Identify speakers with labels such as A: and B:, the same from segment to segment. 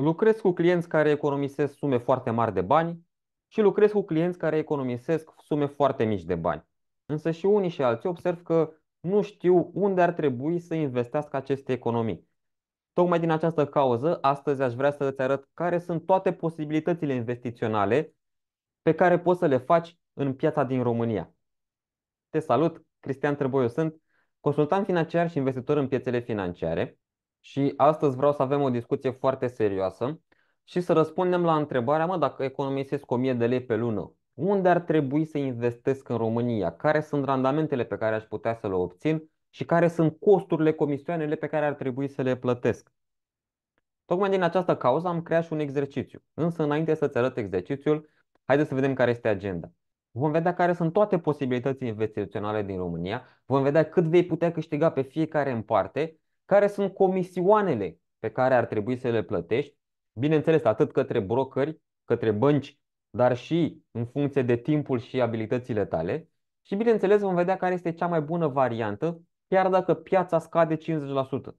A: Lucrez cu clienți care economisesc sume foarte mari de bani și lucrez cu clienți care economisesc sume foarte mici de bani. Însă și unii și alții observ că nu știu unde ar trebui să investească aceste economii. Tocmai din această cauză, astăzi aș vrea să îți arăt care sunt toate posibilitățile investiționale pe care poți să le faci în piața din România. Te salut, Cristian Trăboiu sunt, consultant financiar și investitor în piețele financiare. Și astăzi vreau să avem o discuție foarte serioasă și să răspundem la întrebarea, mă, dacă economisesc 1000 de lei pe lună, unde ar trebui să investesc în România? Care sunt randamentele pe care aș putea să le obțin și care sunt costurile, comisioanele pe care ar trebui să le plătesc? Tocmai din această cauză am creat și un exercițiu. Însă, înainte să-ți arăt exercițiul, haideți să vedem care este agenda. Vom vedea care sunt toate posibilitățile investiționale din România, vom vedea cât vei putea câștiga pe fiecare în parte care sunt comisioanele pe care ar trebui să le plătești, bineînțeles, atât către brokeri, către bănci, dar și în funcție de timpul și abilitățile tale. Și bineînțeles vom vedea care este cea mai bună variantă, chiar dacă piața scade 50%.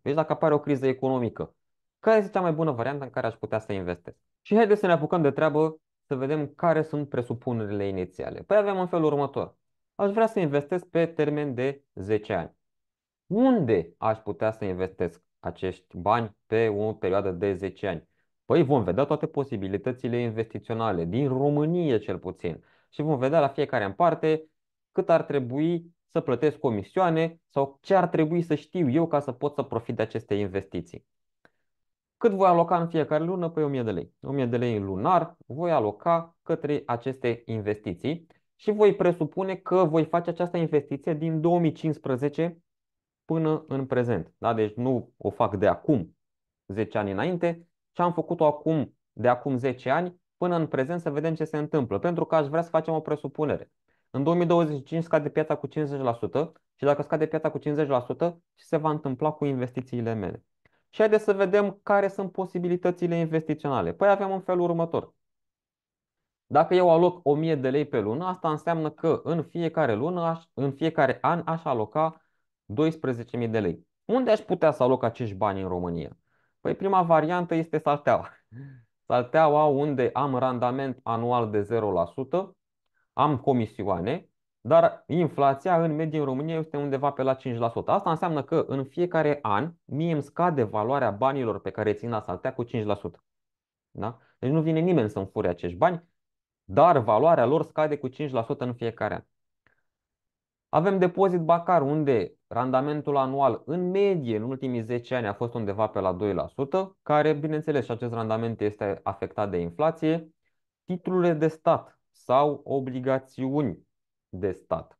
A: Deci dacă apare o criză economică, care este cea mai bună variantă în care aș putea să investesc? Și haideți să ne apucăm de treabă să vedem care sunt presupunerile inițiale. Păi avem în felul următor. Aș vrea să investesc pe termen de 10 ani unde aș putea să investesc acești bani pe o perioadă de 10 ani? Păi vom vedea toate posibilitățile investiționale, din România cel puțin, și vom vedea la fiecare în parte cât ar trebui să plătesc comisioane sau ce ar trebui să știu eu ca să pot să profit de aceste investiții. Cât voi aloca în fiecare lună? Păi 1000 de lei. 1000 de lei lunar voi aloca către aceste investiții și voi presupune că voi face această investiție din 2015 până în prezent. Da? Deci nu o fac de acum 10 ani înainte, ci am făcut-o acum, de acum 10 ani până în prezent să vedem ce se întâmplă. Pentru că aș vrea să facem o presupunere. În 2025 scade piața cu 50% și dacă scade piața cu 50%, ce se va întâmpla cu investițiile mele? Și haideți să vedem care sunt posibilitățile investiționale. Păi avem în felul următor. Dacă eu aloc 1000 de lei pe lună, asta înseamnă că în fiecare lună, în fiecare an aș aloca 12.000 de lei. Unde aș putea să aloc acești bani în România? Păi prima variantă este salteaua. Salteaua unde am randament anual de 0%, am comisioane, dar inflația în medie în România este undeva pe la 5%. Asta înseamnă că în fiecare an mie îmi scade valoarea banilor pe care țin la saltea cu 5%. Da? Deci nu vine nimeni să-mi fure acești bani, dar valoarea lor scade cu 5% în fiecare an. Avem depozit bancar unde randamentul anual în medie în ultimii 10 ani a fost undeva pe la 2%, care bineînțeles și acest randament este afectat de inflație, titlurile de stat sau obligațiuni de stat,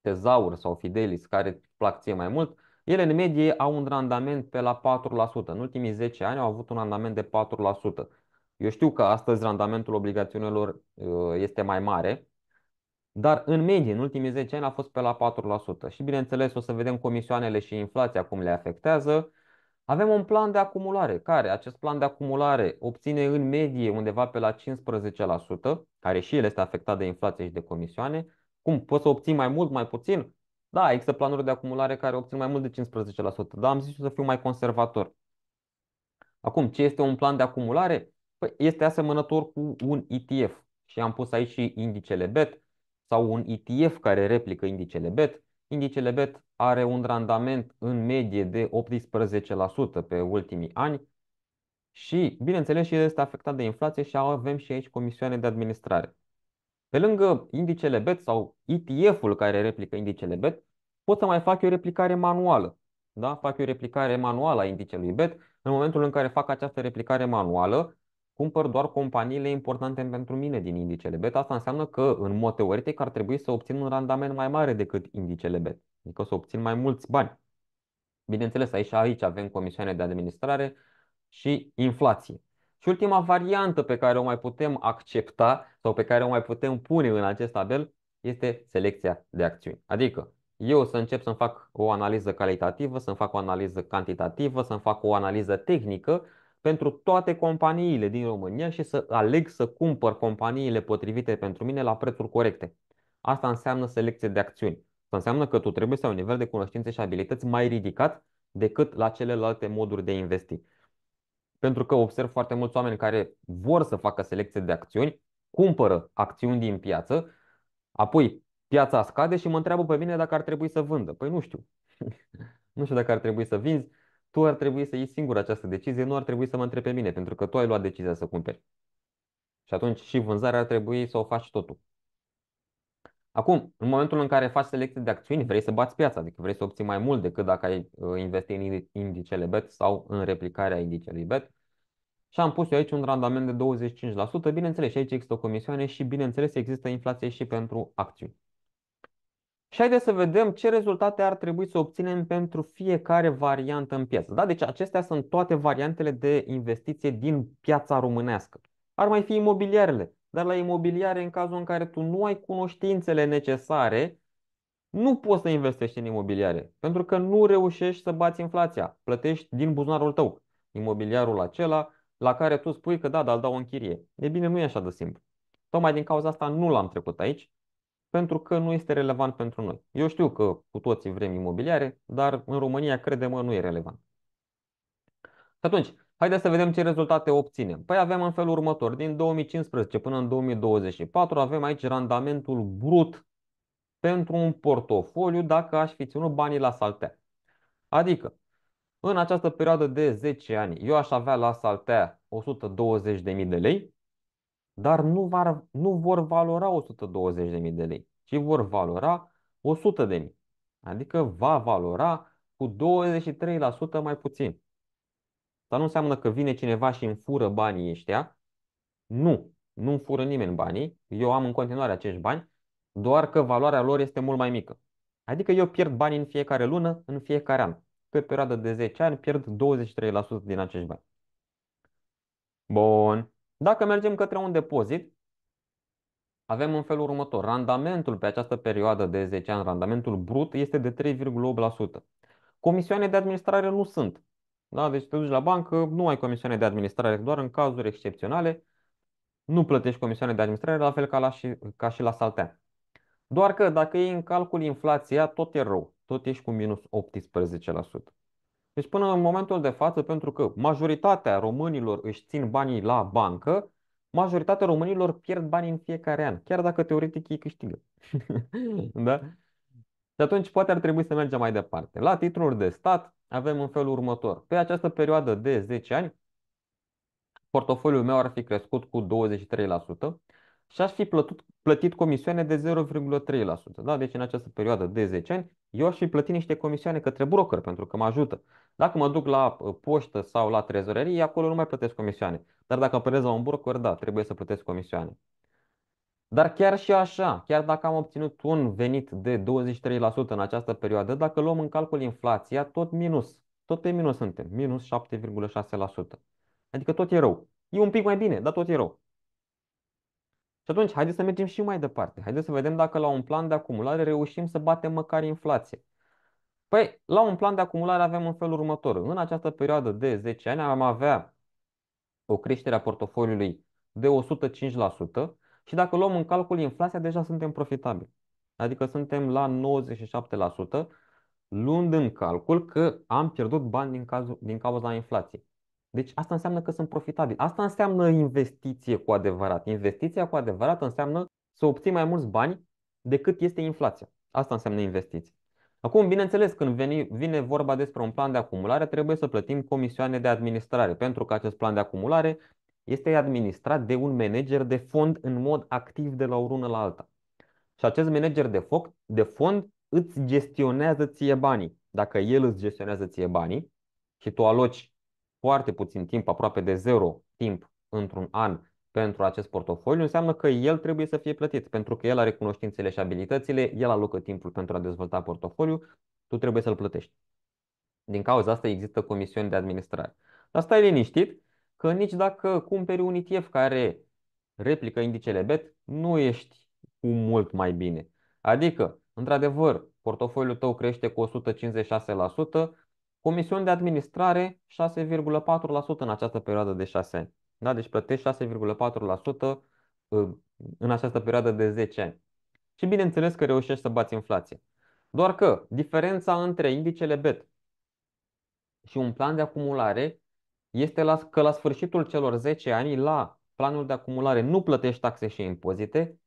A: tezaur sau fidelis, care plac ție mai mult, ele în medie au un randament pe la 4%. În ultimii 10 ani au avut un randament de 4%. Eu știu că astăzi randamentul obligațiunilor uh, este mai mare, dar în medie, în ultimii 10 ani, a fost pe la 4%. Și bineînțeles, o să vedem comisioanele și inflația cum le afectează. Avem un plan de acumulare, care acest plan de acumulare obține în medie undeva pe la 15%, care și el este afectat de inflație și de comisioane. Cum poți să obții mai mult, mai puțin? Da, există planuri de acumulare care obțin mai mult de 15%, dar am zis să fiu mai conservator. Acum, ce este un plan de acumulare? Păi este asemănător cu un ETF și am pus aici și indicele BET sau un ETF care replică indicele BET. Indicele BET are un randament în medie de 18% pe ultimii ani și, bineînțeles, și este afectat de inflație și avem și aici comisioane de administrare. Pe lângă indicele BET sau ETF-ul care replică indicele BET, pot să mai fac o replicare manuală. Da? Fac o replicare manuală a indicelui BET. În momentul în care fac această replicare manuală, cumpăr doar companiile importante pentru mine din indicele BET, asta înseamnă că, în mod teoretic, ar trebui să obțin un randament mai mare decât indicele BET, adică să obțin mai mulți bani. Bineînțeles, aici, aici avem comisioane de administrare și inflație. Și ultima variantă pe care o mai putem accepta sau pe care o mai putem pune în acest tabel este selecția de acțiuni. Adică eu să încep să-mi fac o analiză calitativă, să-mi fac o analiză cantitativă, să-mi fac o analiză tehnică pentru toate companiile din România și să aleg să cumpăr companiile potrivite pentru mine la prețuri corecte. Asta înseamnă selecție de acțiuni. Asta înseamnă că tu trebuie să ai un nivel de cunoștințe și abilități mai ridicat decât la celelalte moduri de investi. Pentru că observ foarte mulți oameni care vor să facă selecție de acțiuni, cumpără acțiuni din piață, apoi piața scade și mă întreabă pe mine dacă ar trebui să vândă. Păi nu știu. nu știu dacă ar trebui să vinzi tu ar trebui să iei singur această decizie, nu ar trebui să mă întrebi pe mine, pentru că tu ai luat decizia să cumperi. Și atunci și vânzarea ar trebui să o faci totul. Acum, în momentul în care faci selecție de acțiuni, vrei să bați piața, adică vrei să obții mai mult decât dacă ai uh, investi în indicele BET sau în replicarea indicelui BET. Și am pus eu aici un randament de 25%, bineînțeles, și aici există o comisioane și bineînțeles există inflație și pentru acțiuni. Și haideți să vedem ce rezultate ar trebui să obținem pentru fiecare variantă în piață. Da? Deci acestea sunt toate variantele de investiție din piața românească. Ar mai fi imobiliarele, dar la imobiliare, în cazul în care tu nu ai cunoștințele necesare, nu poți să investești în imobiliare, pentru că nu reușești să bați inflația. Plătești din buzunarul tău imobiliarul acela la care tu spui că da, dar îl dau în chirie. E bine, nu e așa de simplu. Tocmai din cauza asta nu l-am trecut aici pentru că nu este relevant pentru noi. Eu știu că cu toții vrem imobiliare, dar în România, credem nu e relevant. Și atunci, haideți să vedem ce rezultate obținem. Păi avem în felul următor, din 2015 până în 2024 avem aici randamentul brut pentru un portofoliu dacă aș fi ținut banii la saltea. Adică, în această perioadă de 10 ani, eu aș avea la saltea 120.000 de lei, dar nu, var, nu vor valora 120.000 de lei, ci vor valora 100.000. Adică va valora cu 23% mai puțin. Dar nu înseamnă că vine cineva și îmi fură banii ăștia. Nu, nu îmi fură nimeni banii. Eu am în continuare acești bani, doar că valoarea lor este mult mai mică. Adică eu pierd bani în fiecare lună, în fiecare an. Pe perioadă de 10 ani pierd 23% din acești bani. Bun. Dacă mergem către un depozit, avem în felul următor. Randamentul pe această perioadă de 10 ani, randamentul brut, este de 3,8%. Comisioane de administrare nu sunt. Da? Deci te duci la bancă, nu ai comisioane de administrare, doar în cazuri excepționale nu plătești comisioane de administrare, la fel ca, la și, ca și la saltea. Doar că dacă iei în calcul inflația, tot e rău. Tot ești cu minus deci până în momentul de față, pentru că majoritatea românilor își țin banii la bancă, majoritatea românilor pierd bani în fiecare an, chiar dacă teoretic ei câștigă. da? Și atunci poate ar trebui să mergem mai departe. La titluri de stat avem în felul următor. Pe această perioadă de 10 ani, portofoliul meu ar fi crescut cu 23%, și aș fi plătut, plătit comisioane de 0,3%. Da? Deci în această perioadă de 10 ani eu aș fi plătit niște comisioane către broker pentru că mă ajută. Dacă mă duc la uh, poștă sau la trezorerie, acolo nu mai plătesc comisioane. Dar dacă apărez la un broker, da, trebuie să plătesc comisioane. Dar chiar și așa, chiar dacă am obținut un venit de 23% în această perioadă, dacă luăm în calcul inflația, tot minus. Tot pe minus suntem, minus 7,6%. Adică tot e rău. E un pic mai bine, dar tot e rău. Și atunci, haideți să mergem și mai departe. Haideți să vedem dacă la un plan de acumulare reușim să batem măcar inflație. Păi, la un plan de acumulare avem în felul următor. În această perioadă de 10 ani am avea o creștere a portofoliului de 105% și dacă luăm în calcul inflația, deja suntem profitabili. Adică suntem la 97%, luând în calcul că am pierdut bani din, cazul, din cauza inflației. Deci asta înseamnă că sunt profitabil. Asta înseamnă investiție cu adevărat. Investiția cu adevărat înseamnă să obții mai mulți bani decât este inflația. Asta înseamnă investiție. Acum, bineînțeles, când vine vorba despre un plan de acumulare, trebuie să plătim comisioane de administrare, pentru că acest plan de acumulare este administrat de un manager de fond în mod activ de la o lună la alta. Și acest manager de, foc, de fond îți gestionează ție banii. Dacă el îți gestionează ție banii și tu aloci foarte puțin timp, aproape de zero timp într-un an pentru acest portofoliu, înseamnă că el trebuie să fie plătit, pentru că el are cunoștințele și abilitățile, el alocă timpul pentru a dezvolta portofoliu, tu trebuie să-l plătești. Din cauza asta există comisiuni de administrare. Dar stai liniștit că nici dacă cumperi un ETF care replică indicele BET, nu ești cu mult mai bine. Adică, într-adevăr, portofoliul tău crește cu 156%, Comisiuni de administrare 6,4% în această perioadă de 6 ani. Da? Deci plătești 6,4% uh, în această perioadă de 10 ani. Și bineînțeles că reușești să bați inflație. Doar că diferența între indicele BET și un plan de acumulare este la, că la sfârșitul celor 10 ani, la planul de acumulare nu plătești taxe și impozite,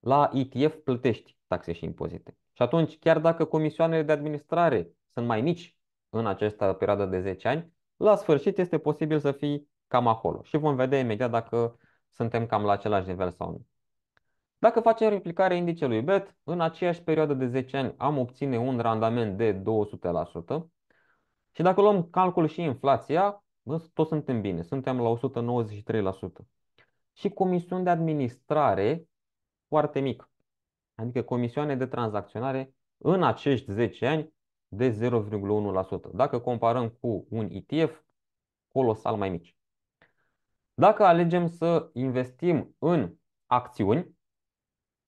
A: la ETF plătești taxe și impozite. Și atunci, chiar dacă comisioanele de administrare sunt mai mici în această perioadă de 10 ani, la sfârșit este posibil să fii cam acolo și vom vedea imediat dacă suntem cam la același nivel sau nu. Dacă facem replicarea indicelui BET, în aceeași perioadă de 10 ani am obține un randament de 200% și dacă luăm calcul și inflația, tot suntem bine, suntem la 193%. Și comisiuni de administrare foarte mic, adică comisioane de tranzacționare în acești 10 ani de 0,1%. Dacă comparăm cu un ETF, colosal mai mici. Dacă alegem să investim în acțiuni,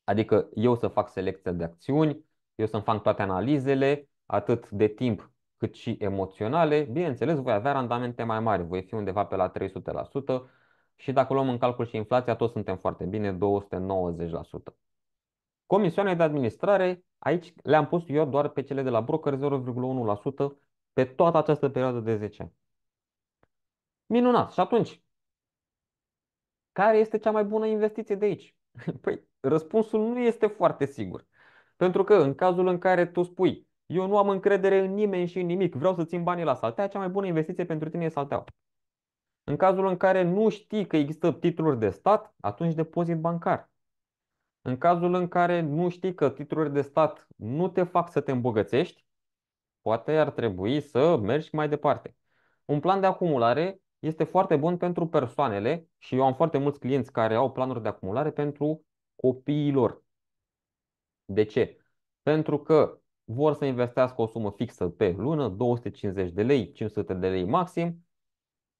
A: adică eu să fac selecția de acțiuni, eu să-mi fac toate analizele, atât de timp cât și emoționale, bineînțeles voi avea randamente mai mari, voi fi undeva pe la 300% și dacă luăm în calcul și inflația, toți suntem foarte bine, 290%. Comisioane de administrare Aici le-am pus eu doar pe cele de la broker 0,1% pe toată această perioadă de 10. Minunat. Și atunci, care este cea mai bună investiție de aici? Păi, răspunsul nu este foarte sigur. Pentru că în cazul în care tu spui, eu nu am încredere în nimeni și în nimic, vreau să țin banii la saltea, cea mai bună investiție pentru tine e saltea. În cazul în care nu știi că există titluri de stat, atunci depozit bancar. În cazul în care nu știi că titlurile de stat nu te fac să te îmbogățești, poate ar trebui să mergi mai departe. Un plan de acumulare este foarte bun pentru persoanele și eu am foarte mulți clienți care au planuri de acumulare pentru copiilor. De ce? Pentru că vor să investească o sumă fixă pe lună, 250 de lei, 500 de lei maxim,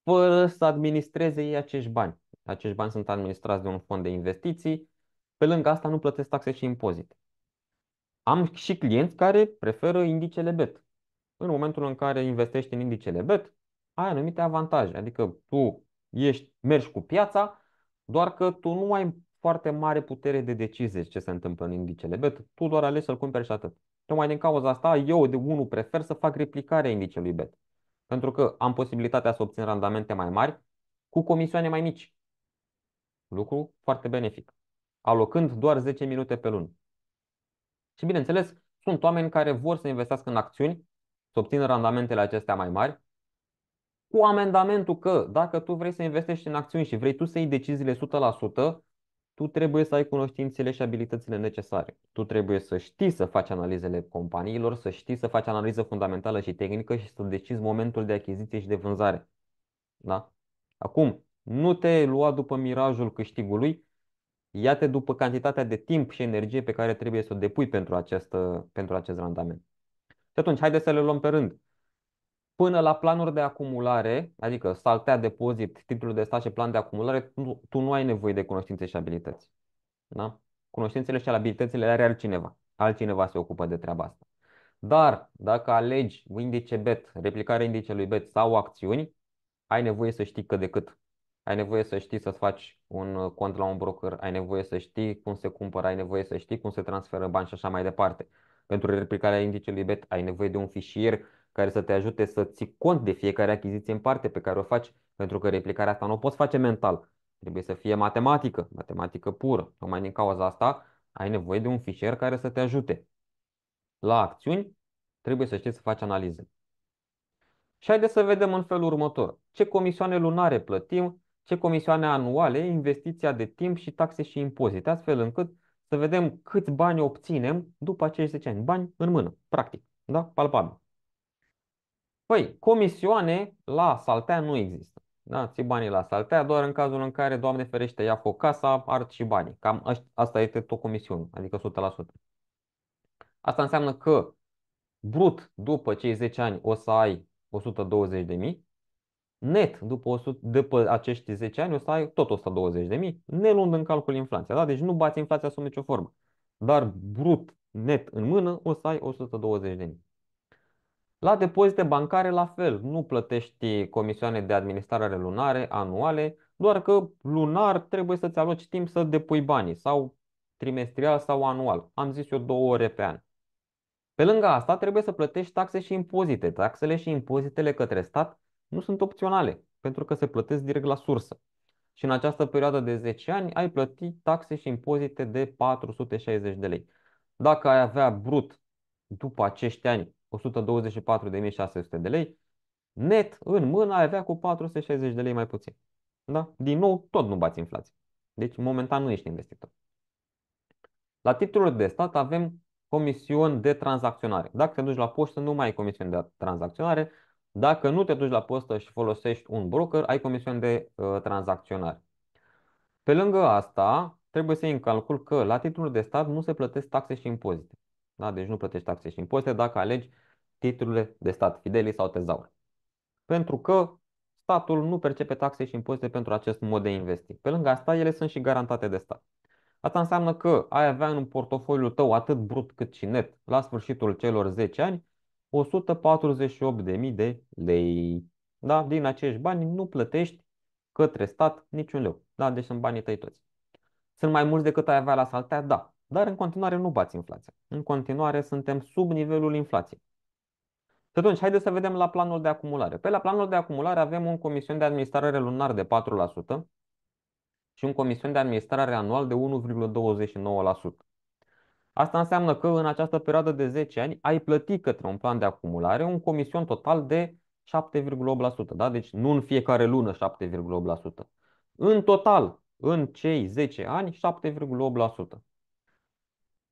A: fără să administreze ei acești bani. Acești bani sunt administrați de un fond de investiții pe lângă asta nu plătesc taxe și impozite. Am și clienți care preferă indicele BET. În momentul în care investești în indicele BET, ai anumite avantaje. Adică tu ești, mergi cu piața, doar că tu nu ai foarte mare putere de decizie ce se întâmplă în indicele BET. Tu doar alegi să-l cumperi și atât. Tocmai din cauza asta, eu de unul prefer să fac replicarea indicelui BET. Pentru că am posibilitatea să obțin randamente mai mari cu comisioane mai mici. Lucru foarte benefic alocând doar 10 minute pe lună. Și bineînțeles, sunt oameni care vor să investească în acțiuni, să obțină randamentele acestea mai mari, cu amendamentul că dacă tu vrei să investești în acțiuni și vrei tu să iei deciziile 100%, tu trebuie să ai cunoștințele și abilitățile necesare. Tu trebuie să știi să faci analizele companiilor, să știi să faci analiză fundamentală și tehnică și să decizi momentul de achiziție și de vânzare. Da? Acum, nu te lua după mirajul câștigului, Iată după cantitatea de timp și energie pe care trebuie să o depui pentru, această, pentru acest randament. Și atunci, haideți să le luăm pe rând. Până la planuri de acumulare, adică saltea, depozit, titlul de stat și plan de acumulare, tu nu ai nevoie de cunoștințe și abilități. Da? Cunoștințele și abilitățile le are altcineva. Altcineva se ocupă de treaba asta. Dar dacă alegi indice BET, replicarea indicelui BET sau acțiuni, ai nevoie să știi cât de cât ai nevoie să știi să-ți faci un uh, cont la un broker, ai nevoie să știi cum se cumpără, ai nevoie să știi cum se transferă bani și așa mai departe. Pentru replicarea indicelui BET ai nevoie de un fișier care să te ajute să ții cont de fiecare achiziție în parte pe care o faci, pentru că replicarea asta nu o poți face mental. Trebuie să fie matematică, matematică pură. Tocmai din cauza asta ai nevoie de un fișier care să te ajute. La acțiuni trebuie să știi să faci analize. Și haideți să vedem în felul următor. Ce comisioane lunare plătim ce comisioane anuale, investiția de timp și taxe și impozite, astfel încât să vedem câți bani obținem după acești 10 ani. Bani în mână, practic, da? palpabil. Păi, comisioane la saltea nu există. Da, ții banii la saltea doar în cazul în care, Doamne ferește, ia foc casa, ard și banii. Cam asta este tot comisiunea, adică 100%. Asta înseamnă că brut după cei 10 ani o să ai 120.000, net după, 100, după acești 10 ani o să ai tot 120.000, de mii, ne luând în calcul inflația. Da? Deci nu bați inflația sub nicio formă. Dar brut, net în mână, o să ai 120.000. de mii. La depozite bancare la fel, nu plătești comisioane de administrare lunare, anuale, doar că lunar trebuie să-ți aloci timp să depui banii sau trimestrial sau anual. Am zis eu două ore pe an. Pe lângă asta trebuie să plătești taxe și impozite. Taxele și impozitele către stat nu sunt opționale, pentru că se plătesc direct la sursă. Și în această perioadă de 10 ani ai plătit taxe și impozite de 460 de lei. Dacă ai avea brut după acești ani 124.600 de lei, net în mână ai avea cu 460 de lei mai puțin. Da? Din nou, tot nu bați inflație. Deci, momentan nu ești investitor. La titlurile de stat avem comisiuni de tranzacționare. Dacă te duci la poștă, nu mai ai comisiuni de tranzacționare, dacă nu te duci la postă și folosești un broker, ai comisiuni de uh, tranzacționare. Pe lângă asta, trebuie să iei în calcul că la titluri de stat nu se plătesc taxe și impozite. Da? Deci nu plătești taxe și impozite dacă alegi titlurile de stat, fidelii sau tezauri. Pentru că statul nu percepe taxe și impozite pentru acest mod de investi. Pe lângă asta, ele sunt și garantate de stat. Asta înseamnă că ai avea în portofoliul tău atât brut cât și net la sfârșitul celor 10 ani 148.000 de lei. Da? Din acești bani nu plătești către stat niciun leu. Da? Deci sunt banii tăi toți. Sunt mai mulți decât ai avea la saltea? Da. Dar în continuare nu bați inflația. În continuare suntem sub nivelul inflației. Și atunci, haideți să vedem la planul de acumulare. Pe la planul de acumulare avem un comision de administrare lunar de 4% și un comision de administrare anual de 1,29%. Asta înseamnă că în această perioadă de 10 ani ai plătit către un plan de acumulare un comision total de 7,8%. Da? Deci nu în fiecare lună 7,8%. În total, în cei 10 ani, 7,8%.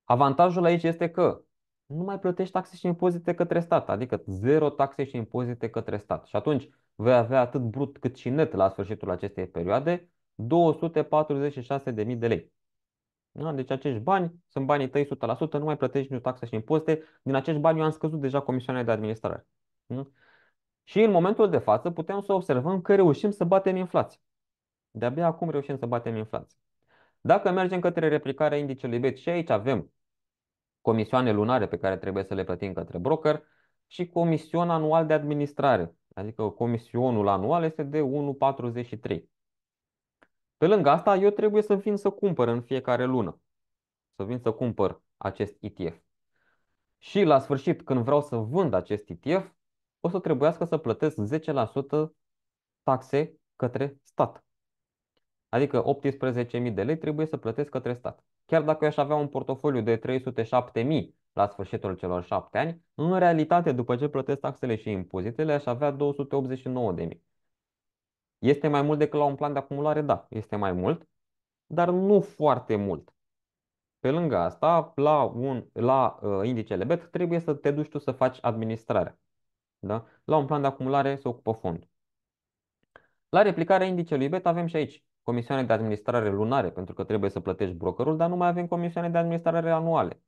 A: Avantajul aici este că nu mai plătești taxe și impozite către stat, adică zero taxe și impozite către stat. Și atunci vei avea atât brut cât și net la sfârșitul acestei perioade 246.000 de lei. Da? Deci acești bani sunt banii tăi 100%, nu mai plătești nicio taxă și impozite. Din acești bani eu am scăzut deja comisioanele de administrare. Da? Și în momentul de față putem să observăm că reușim să batem inflația. De-abia acum reușim să batem inflația. Dacă mergem către replicarea indicelui BET și aici avem comisioane lunare pe care trebuie să le plătim către broker și comision anual de administrare. Adică comisionul anual este de 1,43. Pe lângă asta, eu trebuie să vin să cumpăr în fiecare lună. Să vin să cumpăr acest ETF. Și la sfârșit, când vreau să vând acest ETF, o să trebuiască să plătesc 10% taxe către stat. Adică 18.000 de lei trebuie să plătesc către stat. Chiar dacă eu aș avea un portofoliu de 307.000 la sfârșitul celor 7 ani, în realitate, după ce plătesc taxele și impozitele, aș avea 289.000. Este mai mult decât la un plan de acumulare? Da, este mai mult, dar nu foarte mult. Pe lângă asta, la, un, la uh, indicele BET trebuie să te duci tu să faci administrarea. Da? La un plan de acumulare se ocupă fondul. La replicarea indicelui BET avem și aici comisioane de administrare lunare, pentru că trebuie să plătești brokerul, dar nu mai avem comisioane de administrare anuale.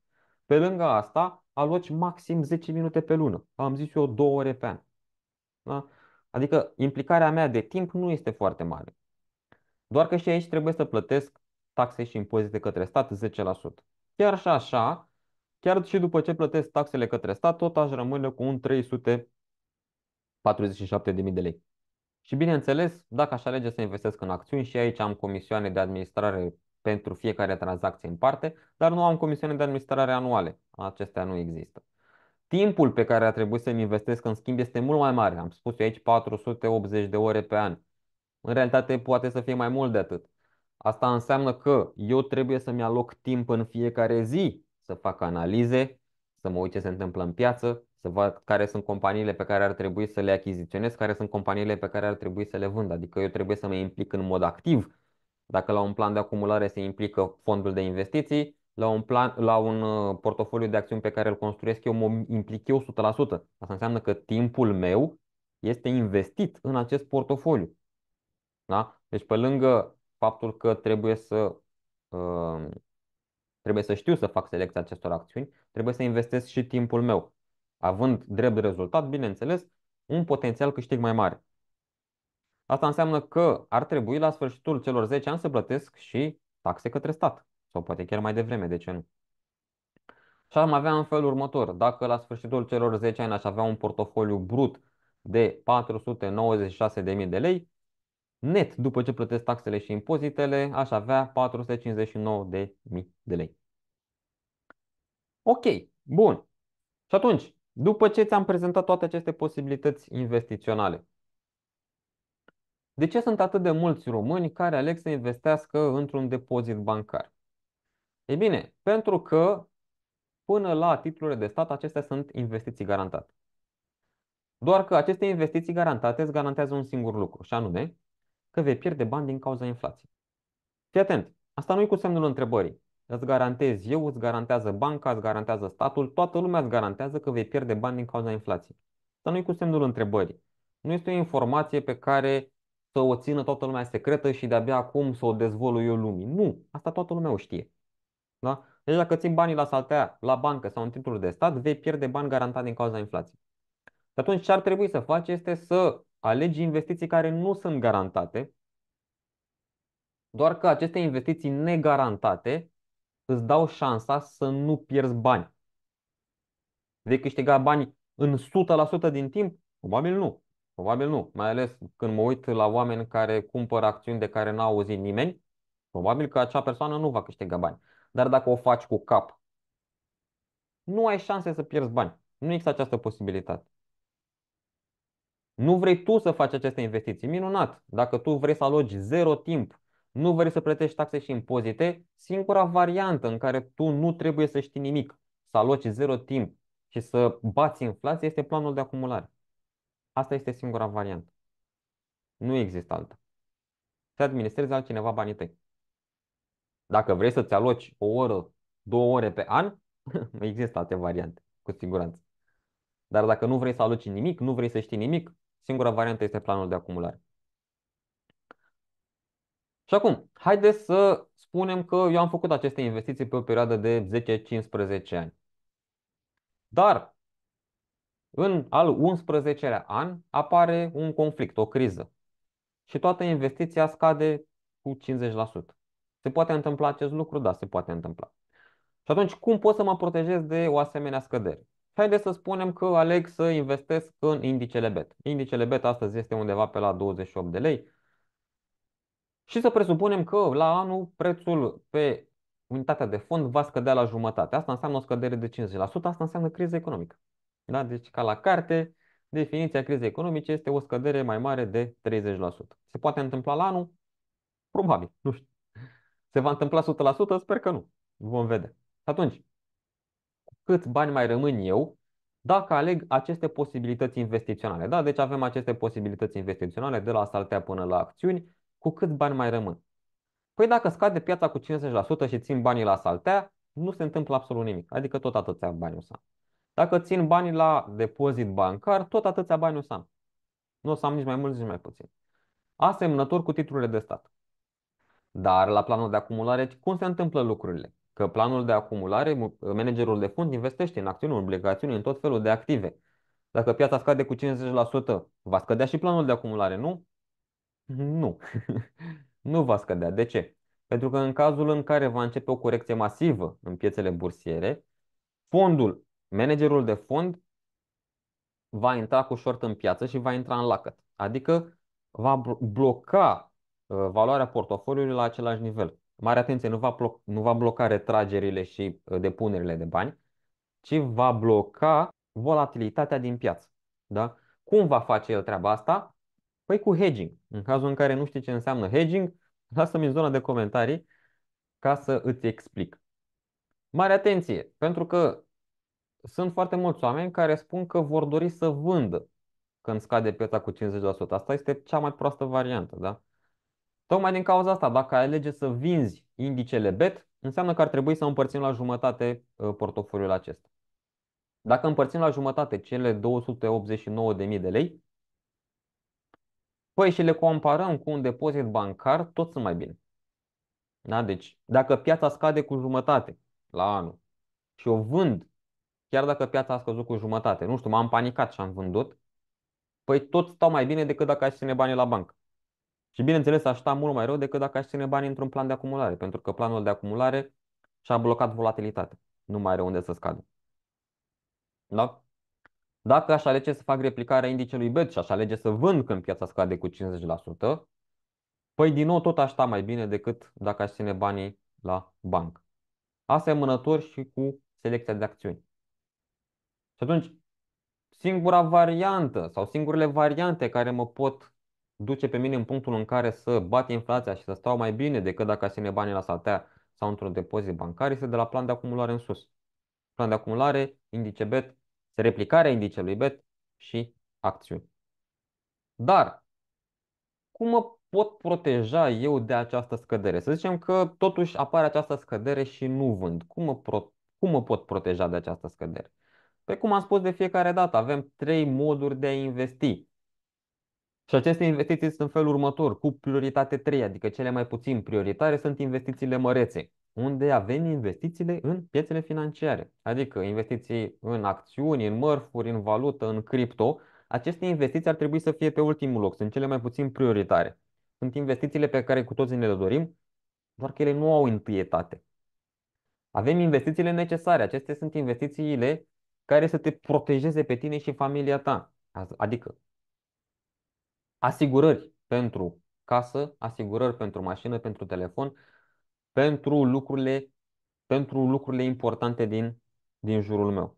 A: Pe lângă asta, aloci maxim 10 minute pe lună. Am zis eu două ore pe an. Da? Adică implicarea mea de timp nu este foarte mare. Doar că și aici trebuie să plătesc taxe și impozite către stat 10%. Chiar și așa, chiar și după ce plătesc taxele către stat, tot aș rămâne cu un 347.000 de lei. Și bineînțeles, dacă aș alege să investesc în acțiuni și aici am comisioane de administrare pentru fiecare tranzacție în parte, dar nu am comisioane de administrare anuale. Acestea nu există timpul pe care a trebuit să-l investesc în schimb este mult mai mare. Am spus eu aici 480 de ore pe an. În realitate poate să fie mai mult de atât. Asta înseamnă că eu trebuie să-mi aloc timp în fiecare zi să fac analize, să mă uit ce se întâmplă în piață, să văd care sunt companiile pe care ar trebui să le achiziționez, care sunt companiile pe care ar trebui să le vând. Adică eu trebuie să mă implic în mod activ. Dacă la un plan de acumulare se implică fondul de investiții, la un, plan, la un uh, portofoliu de acțiuni pe care îl construiesc, eu mă implic eu 100%. Asta înseamnă că timpul meu este investit în acest portofoliu. Da? Deci pe lângă faptul că trebuie să uh, trebuie să știu să fac selecția acestor acțiuni, trebuie să investesc și timpul meu, având drept de rezultat, bineînțeles, un potențial câștig mai mare. Asta înseamnă că ar trebui la sfârșitul celor 10 ani să plătesc și taxe către stat. Sau poate chiar mai devreme, de ce nu? Și am avea în felul următor. Dacă la sfârșitul celor 10 ani aș avea un portofoliu brut de 496.000 de lei, net, după ce plătesc taxele și impozitele, aș avea 459.000 de lei. Ok, bun. Și atunci, după ce ți-am prezentat toate aceste posibilități investiționale, de ce sunt atât de mulți români care aleg să investească într-un depozit bancar? E bine, pentru că până la titlurile de stat acestea sunt investiții garantate. Doar că aceste investiții garantate îți garantează un singur lucru, și anume că vei pierde bani din cauza inflației. Fii atent, asta nu e cu semnul întrebării. Îți garantez eu, îți garantează banca, îți garantează statul, toată lumea îți garantează că vei pierde bani din cauza inflației. Asta nu e cu semnul întrebării. Nu este o informație pe care să o țină toată lumea secretă și de-abia acum să o dezvolu eu lumii. Nu, asta toată lumea o știe. Da? Deci dacă ții banii la saltea, la bancă sau în titlul de stat, vei pierde bani garantat din cauza inflației. Și atunci ce ar trebui să faci este să alegi investiții care nu sunt garantate, doar că aceste investiții negarantate îți dau șansa să nu pierzi bani. Vei câștiga bani în 100% din timp? Probabil nu. Probabil nu. Mai ales când mă uit la oameni care cumpără acțiuni de care n au auzit nimeni, probabil că acea persoană nu va câștiga bani. Dar dacă o faci cu cap, nu ai șanse să pierzi bani. Nu există această posibilitate. Nu vrei tu să faci aceste investiții. Minunat! Dacă tu vrei să alogi zero timp, nu vrei să plătești taxe și impozite, singura variantă în care tu nu trebuie să știi nimic, să aloci zero timp și să bați inflație este planul de acumulare. Asta este singura variantă. Nu există alta. Să administrezi altcineva banii tăi. Dacă vrei să-ți aloci o oră, două ore pe an, există alte variante, cu siguranță. Dar dacă nu vrei să aloci nimic, nu vrei să știi nimic, singura variantă este planul de acumulare. Și acum, haideți să spunem că eu am făcut aceste investiții pe o perioadă de 10-15 ani. Dar în al 11-lea an apare un conflict, o criză și toată investiția scade cu 50%. Se poate întâmpla acest lucru? Da, se poate întâmpla. Și atunci, cum pot să mă protejez de o asemenea scădere? Haideți să spunem că aleg să investesc în indicele BET. Indicele BET astăzi este undeva pe la 28 de lei. Și să presupunem că la anul prețul pe unitatea de fond va scădea la jumătate. Asta înseamnă o scădere de 50%, asta înseamnă criză economică. Da? Deci, ca la carte, definiția crizei economice este o scădere mai mare de 30%. Se poate întâmpla la anul? Probabil, nu știu. Se va întâmpla 100%? Sper că nu. Vom vedea. Atunci, cât bani mai rămân eu dacă aleg aceste posibilități investiționale? Da, deci avem aceste posibilități investiționale de la saltea până la acțiuni. Cu cât bani mai rămân? Păi dacă scade piața cu 50% și țin banii la saltea, nu se întâmplă absolut nimic. Adică tot atâția bani o să am. Dacă țin banii la depozit bancar, tot atâția bani o să am. Nu o să am nici mai mult, nici mai puțin. Asemănător cu titlurile de stat. Dar la planul de acumulare, cum se întâmplă lucrurile? Că planul de acumulare, managerul de fond investește în acțiuni, în obligațiuni, în tot felul de active. Dacă piața scade cu 50%, va scădea și planul de acumulare, nu? Nu. nu va scădea. De ce? Pentru că în cazul în care va începe o corecție masivă în piețele bursiere, fondul, managerul de fond va intra cu short în piață și va intra în lacăt. Adică va bloca Uh, valoarea portofoliului la același nivel. Mare atenție, nu va, bloc, nu va bloca retragerile și uh, depunerile de bani, ci va bloca volatilitatea din piață. Da? Cum va face el treaba asta? Păi cu hedging. În cazul în care nu știi ce înseamnă hedging, lasă-mi în zona de comentarii ca să îți explic. Mare atenție, pentru că sunt foarte mulți oameni care spun că vor dori să vândă când scade piața cu 50%. Asta este cea mai proastă variantă, da? Tocmai din cauza asta, dacă alege să vinzi indicele BET, înseamnă că ar trebui să împărțim la jumătate ă, portofoliul acesta. Dacă împărțim la jumătate cele 289.000 de lei, păi și le comparăm cu un depozit bancar, tot sunt mai bine. Da? Deci, dacă piața scade cu jumătate la anul și o vând, chiar dacă piața a scăzut cu jumătate, nu știu, m-am panicat și am vândut, păi tot stau mai bine decât dacă aș ține banii la bancă. Și bineînțeles, aș sta mult mai rău decât dacă aș ține banii într-un plan de acumulare, pentru că planul de acumulare și-a blocat volatilitatea. Nu mai are unde să scadă. Da? Dacă aș alege să fac replicarea indicelui BET și aș alege să vând când piața scade cu 50%, păi din nou tot aș sta mai bine decât dacă aș ține banii la bancă. Asta e și cu selecția de acțiuni. Și atunci, singura variantă sau singurele variante care mă pot duce pe mine în punctul în care să bat inflația și să stau mai bine decât dacă aș ține banii la saltea sau într-un depozit bancar este de la plan de acumulare în sus. Plan de acumulare, indice BET, replicarea indicelui BET și acțiuni. Dar cum mă pot proteja eu de această scădere? Să zicem că totuși apare această scădere și nu vând. Cum mă, pro- cum mă pot proteja de această scădere? Pe păi cum am spus de fiecare dată, avem trei moduri de a investi. Și aceste investiții sunt în felul următor, cu prioritate 3, adică cele mai puțin prioritare sunt investițiile mărețe, unde avem investițiile în piețele financiare, adică investiții în acțiuni, în mărfuri, în valută, în cripto. Aceste investiții ar trebui să fie pe ultimul loc, sunt cele mai puțin prioritare. Sunt investițiile pe care cu toții ne le dorim, doar că ele nu au întâietate. Avem investițiile necesare, acestea sunt investițiile care să te protejeze pe tine și familia ta, adică asigurări pentru casă, asigurări pentru mașină, pentru telefon, pentru lucrurile, pentru lucrurile importante din, din jurul meu.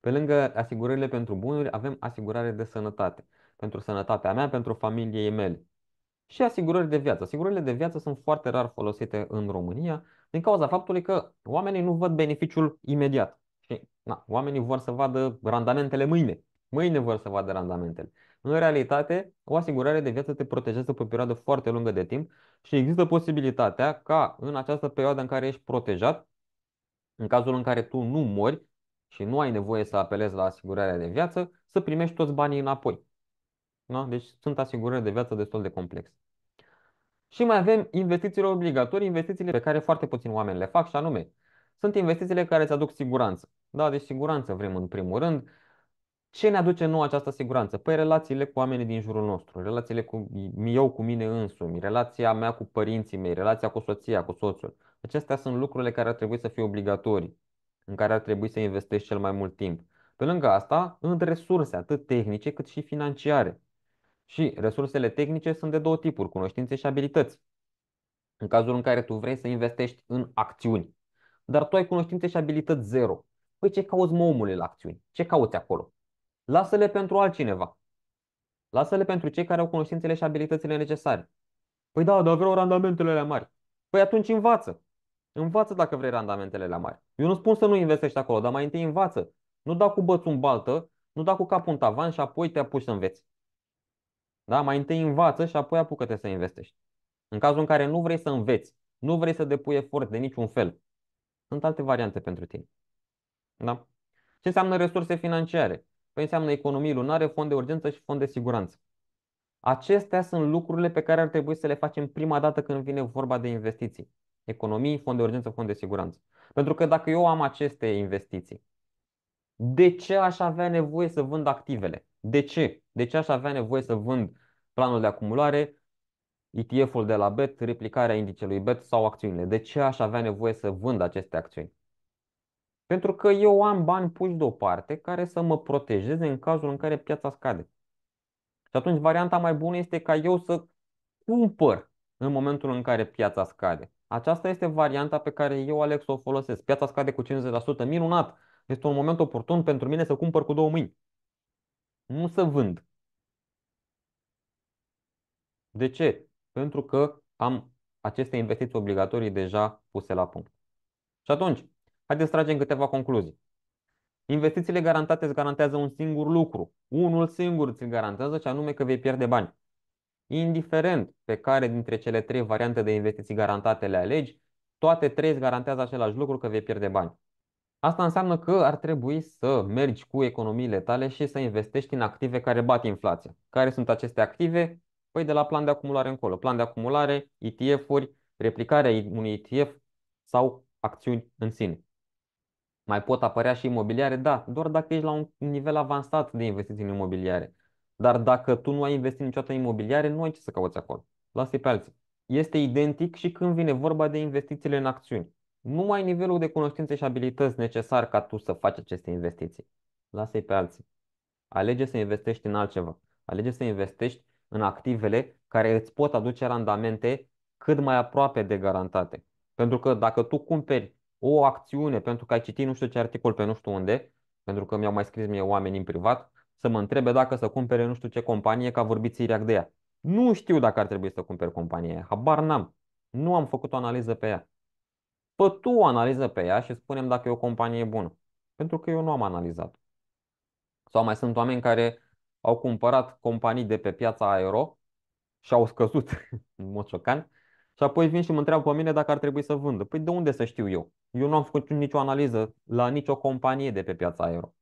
A: Pe lângă asigurările pentru bunuri, avem asigurare de sănătate. Pentru sănătatea mea, pentru familiei mele. Și asigurări de viață. Asigurările de viață sunt foarte rar folosite în România din cauza faptului că oamenii nu văd beneficiul imediat. Și na, oamenii vor să vadă randamentele mâine. Mâine vor să vadă randamentele. În realitate, o asigurare de viață te protejează pe o perioadă foarte lungă de timp și există posibilitatea ca în această perioadă în care ești protejat, în cazul în care tu nu mori și nu ai nevoie să apelezi la asigurarea de viață, să primești toți banii înapoi. Da? Deci sunt asigurări de viață destul de complexe. Și mai avem investițiile obligatorii, investițiile pe care foarte puțini oameni le fac și anume, sunt investițiile care îți aduc siguranță. Da, deci siguranță vrem în primul rând, ce ne aduce nouă această siguranță? Păi relațiile cu oamenii din jurul nostru, relațiile cu eu cu mine însumi, relația mea cu părinții mei, relația cu soția, cu soțul. Acestea sunt lucrurile care ar trebui să fie obligatorii, în care ar trebui să investești cel mai mult timp. Pe lângă asta, în resurse, atât tehnice cât și financiare. Și resursele tehnice sunt de două tipuri, cunoștințe și abilități. În cazul în care tu vrei să investești în acțiuni, dar tu ai cunoștințe și abilități zero. Păi ce cauți mă omule la acțiuni? Ce cauți acolo? Lasă-le pentru altcineva. Lasă-le pentru cei care au cunoștințele și abilitățile necesare. Păi da, dar vreau randamentele alea mari. Păi atunci învață. Învață dacă vrei randamentele la mari. Eu nu spun să nu investești acolo, dar mai întâi învață. Nu da cu bățul în baltă, nu da cu capul în tavan și apoi te apuci să înveți. Da? Mai întâi învață și apoi apucă-te să investești. În cazul în care nu vrei să înveți, nu vrei să depui efort de niciun fel, sunt alte variante pentru tine. Da? Ce înseamnă resurse financiare? Păi înseamnă economii lunare, fond de urgență și fond de siguranță. Acestea sunt lucrurile pe care ar trebui să le facem prima dată când vine vorba de investiții. Economii, fond de urgență, fond de siguranță. Pentru că dacă eu am aceste investiții, de ce aș avea nevoie să vând activele? De ce? De ce aș avea nevoie să vând planul de acumulare, ETF-ul de la BET, replicarea indicelui BET sau acțiunile? De ce aș avea nevoie să vând aceste acțiuni? Pentru că eu am bani puși deoparte care să mă protejeze în cazul în care piața scade. Și atunci varianta mai bună este ca eu să cumpăr în momentul în care piața scade. Aceasta este varianta pe care eu aleg să o folosesc. Piața scade cu 50%, minunat! Este un moment oportun pentru mine să cumpăr cu două mâini. Nu să vând. De ce? Pentru că am aceste investiții obligatorii deja puse la punct. Și atunci, Haideți să tragem câteva concluzii. Investițiile garantate îți garantează un singur lucru. Unul singur ți-l garantează, și anume că vei pierde bani. Indiferent pe care dintre cele trei variante de investiții garantate le alegi, toate trei îți garantează același lucru că vei pierde bani. Asta înseamnă că ar trebui să mergi cu economiile tale și să investești în active care bat inflația. Care sunt aceste active? Păi de la plan de acumulare încolo. Plan de acumulare, ETF-uri, replicarea unui ETF sau acțiuni în sine. Mai pot apărea și imobiliare? Da, doar dacă ești la un nivel avansat de investiții în imobiliare. Dar dacă tu nu ai investit niciodată în imobiliare, nu ai ce să cauți acolo. Lasă-i pe alții. Este identic și când vine vorba de investițiile în acțiuni. Nu ai nivelul de cunoștințe și abilități necesar ca tu să faci aceste investiții. Lasă-i pe alții. Alege să investești în altceva. Alege să investești în activele care îți pot aduce randamente cât mai aproape de garantate. Pentru că dacă tu cumperi o acțiune pentru că ai citit nu știu ce articol pe nu știu unde, pentru că mi-au mai scris mie oameni în privat, să mă întrebe dacă să cumpere nu știu ce companie, că a vorbit Siriac de ea. Nu știu dacă ar trebui să cumperi compania aia, habar n-am. Nu am făcut o analiză pe ea. Pă tu o analiză pe ea și spunem dacă e o companie bună. Pentru că eu nu am analizat. Sau mai sunt oameni care au cumpărat companii de pe piața aero și au scăzut în mod șocant și apoi vin și mă întreabă pe mine dacă ar trebui să vândă. Păi de unde să știu eu? eu nu am făcut nicio analiză la nicio companie de pe piața aero.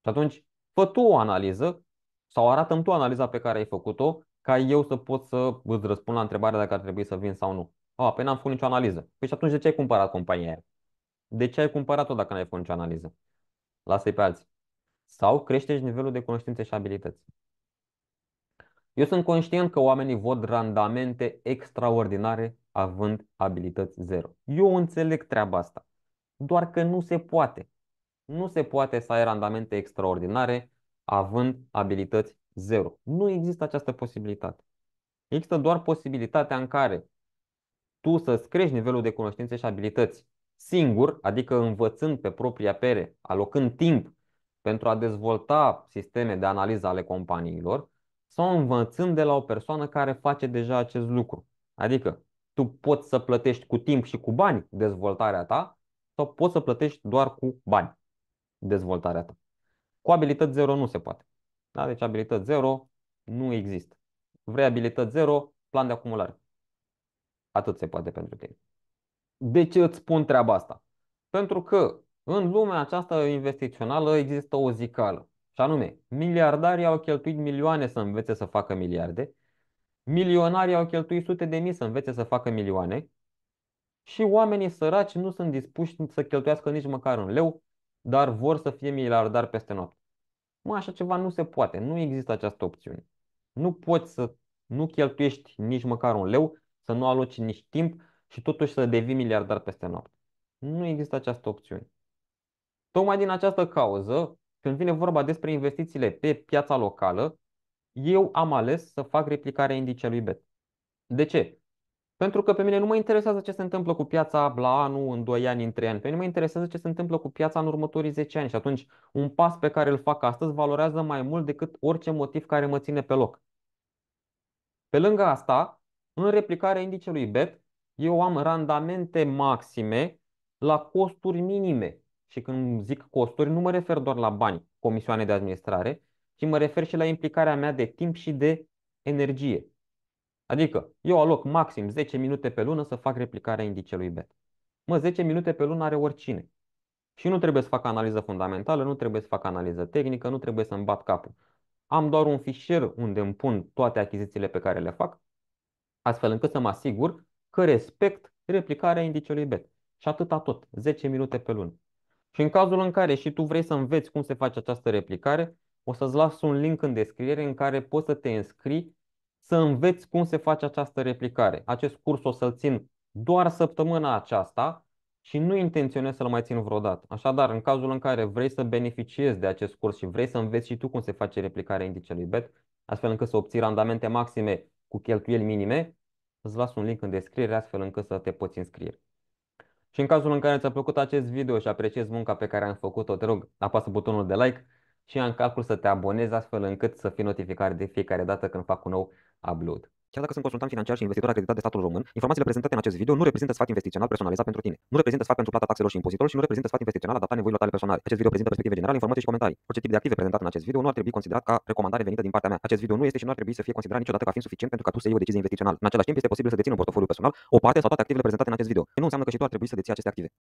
A: Și atunci, fă tu o analiză sau arată-mi tu analiza pe care ai făcut-o ca eu să pot să îți răspund la întrebarea dacă ar trebui să vin sau nu. A, păi n-am făcut nicio analiză. Păi și atunci de ce ai cumpărat compania aia? De ce ai cumpărat-o dacă n-ai făcut nicio analiză? Lasă-i pe alții. Sau creștești nivelul de cunoștințe și abilități. Eu sunt conștient că oamenii văd randamente extraordinare având abilități zero. Eu înțeleg treaba asta, doar că nu se poate. Nu se poate să ai randamente extraordinare având abilități zero. Nu există această posibilitate. Există doar posibilitatea în care tu să-ți crești nivelul de cunoștințe și abilități singur, adică învățând pe propria pere, alocând timp pentru a dezvolta sisteme de analiză ale companiilor sau învățând de la o persoană care face deja acest lucru. Adică tu poți să plătești cu timp și cu bani dezvoltarea ta sau poți să plătești doar cu bani dezvoltarea ta. Cu abilități zero nu se poate. Da? Deci abilități zero nu există. Vrei abilități zero, plan de acumulare. Atât se poate pentru tine. De ce îți spun treaba asta? Pentru că în lumea aceasta investițională există o zicală. Și anume, miliardarii au cheltuit milioane să învețe să facă miliarde, Milionarii au cheltuit sute de mii să învețe să facă milioane și oamenii săraci nu sunt dispuși să cheltuiască nici măcar un leu, dar vor să fie miliardari peste noapte. Mă, așa ceva nu se poate, nu există această opțiune. Nu poți să nu cheltuiești nici măcar un leu, să nu aloci nici timp și totuși să devii miliardar peste noapte. Nu există această opțiune. Tocmai din această cauză, când vine vorba despre investițiile pe piața locală, eu am ales să fac replicarea indicelui BET. De ce? Pentru că pe mine nu mă interesează ce se întâmplă cu piața la anul, în 2 ani, în 3 ani. Pe mine mă interesează ce se întâmplă cu piața în următorii 10 ani. Și atunci, un pas pe care îl fac astăzi valorează mai mult decât orice motiv care mă ține pe loc. Pe lângă asta, în replicarea indicelui BET, eu am randamente maxime la costuri minime. Și când zic costuri, nu mă refer doar la bani, comisioane de administrare, și mă refer și la implicarea mea de timp și de energie. Adică eu aloc maxim 10 minute pe lună să fac replicarea indicelui B. Mă, 10 minute pe lună are oricine. Și nu trebuie să fac analiză fundamentală, nu trebuie să fac analiză tehnică, nu trebuie să-mi bat capul. Am doar un fișier unde îmi pun toate achizițiile pe care le fac, astfel încât să mă asigur că respect replicarea indicelui B. Și atâta tot, 10 minute pe lună. Și în cazul în care și tu vrei să înveți cum se face această replicare, o să-ți las un link în descriere în care poți să te înscrii să înveți cum se face această replicare. Acest curs o să-l țin doar săptămâna aceasta și nu intenționez să-l mai țin vreodată. Așadar, în cazul în care vrei să beneficiezi de acest curs și vrei să înveți și tu cum se face replicarea indicelui BET, astfel încât să obții randamente maxime cu cheltuieli minime, îți las un link în descriere astfel încât să te poți înscrie. Și în cazul în care ți-a plăcut acest video și apreciezi munca pe care am făcut-o, te rog, apasă butonul de like și am calcul să te abonezi astfel încât să fii notificat de fiecare dată când fac un nou upload. Chiar dacă sunt consultant financiar și investitor acreditat de statul român, informațiile prezentate în acest video nu reprezintă sfat investițional personalizat pentru tine. Nu reprezintă sfat pentru plata taxelor și impozitelor și nu reprezintă sfat investițional adaptat nevoilor tale personale. Acest video prezintă perspective generale, informații și comentarii. Orice tip de active prezentat în acest video nu ar trebui considerat ca recomandare venită din partea mea. Acest video nu este și nu ar trebui să fie considerat niciodată ca fiind suficient pentru ca tu să iei o decizie investițională. În același timp, este posibil să deții un portofoliu personal, o parte sau toate activele prezentate în acest video. Nu înseamnă că și tu ar trebui să deții aceste active.